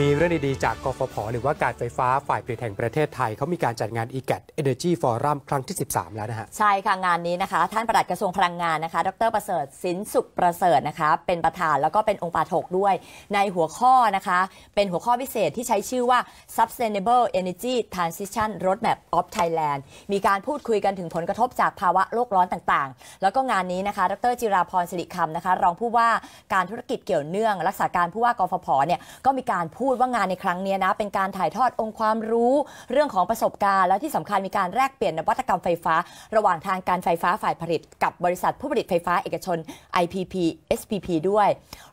มีเรื่องดีๆจากกฟผ หรือว่าการไฟฟ้าฝ่ายผลิตแห่งประเทศไทย เขามีการจัดงาน e g a t Energy Forum ครั้งที่ 13 แล้วนะฮะ ใช่ค่ะ งานนี้นะคะท่านประหลัดกระทรวงพลังงานนะคะดรประเสริฐสินสุขประเสริฐนะคะเป็นประธานแล้วก็เป็นองค์ปาถกด้วย ในหัวข้อนะคะ เป็นหัวข้อพิเศษที่ใช้ชื่อว่า Sustainable Energy Transition Roadmap of Thailand มีการพูดคุยกันถึงผลกระทบจากภาวะโลกร้อนต่าง ๆ แล้วก็งานนี้นะคะดรจิราพรสิริคำนะคะรองผู้ว่าการธุรกิจเกี่ยวเนื่องรักษาการผู้ว่ากฟผเนี่ยก็มีการพูพูดว่างานในครั้งนี้นะเป็นการถ่ายทอดองค์ความรู้ เรื่องของประสบการณ์ และที่สำคัญมีการแลกเปลี่ยนนวัตกรรมไฟฟ้า ระหว่างทางการไฟฟ้าฝ่ายผลิตกับบริษัทผู้ผลิตไฟฟ้าเอกชน IPP SPP ด้วย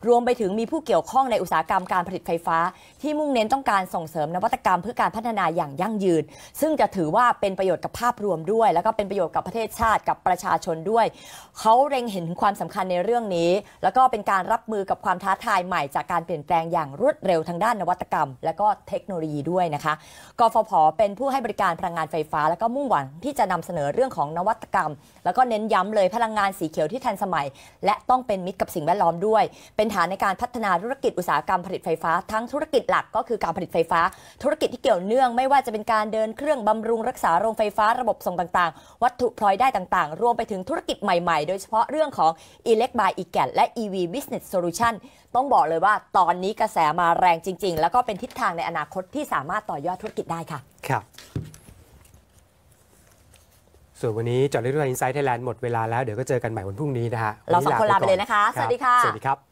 รวมไปถึงมีผู้เกี่ยวข้องในอุตสาหกรรมการผลิตไฟฟ้า ที่มุ่งเน้นต้องการส่งเสริมนวัตกรรมเพื่อการพัฒนาอย่างยั่งยืน ซึ่งจะถือว่าเป็นประโยชน์กับภาพรวมด้วย แล้วก็เป็นประโยชน์กับประเทศชาติกับประชาชนด้วยเขาเร็งเห็นความสำคัญในเรื่องนี้ แล้วก็เป็นการรับมือกับความท้าทายใหม่จากการเปลี่ยนแปลงอย่างรวดเร็วทางด้านนวัตกรรม และก็เทคโนโลยีด้วยนะคะกฟผเป็นผู้ให้บริการพลังงานไฟฟ้า แล้วก็มุ่งหวังที่จะนำเสนอเรื่องของนวัตกรรม แล้วก็เน้นย้ำเลยพลังงานสีเขียวที่ทันสมัย และต้องเป็นมิตรกับสิ่งแวดล้อมด้วย เป็นฐานในการพัฒนาธุรกิจอุตสาหกรรมผลิตไฟฟ้าทั้งธุรกิจหลักก็คือการผลิตไฟฟ้า ธุรกิจที่เกี่ยวเนื่องไม่ว่าจะเป็นการเดินเครื่องบำรุงรักษาโรงไฟฟ้าระบบส่งต่าง ๆ วัตถุพลอยได้ต่างๆ รวมไปถึงธุรกิจใหม่ๆ โดยเฉพาะเรื่องของอิเล็กบายอีแกลและ EV Business Solution ต้องบอกเลยว่าตอนนี้กระแสมาแรงจริงๆ แล้วก็เป็นทิศทางในอนาคตที่สามารถต่อยอดธุรกิจได้ค่ะครับส่วนวันนี้จอนเรื่องอินไซต์ไทยแลนด์หมดเวลาแล้ว เดี๋ยวก็เจอกันใหม่วันพรุ่งนี้นะฮะเราสองคนลาไปเลยนะคะสวัสดีค่ะสวัสดีครับ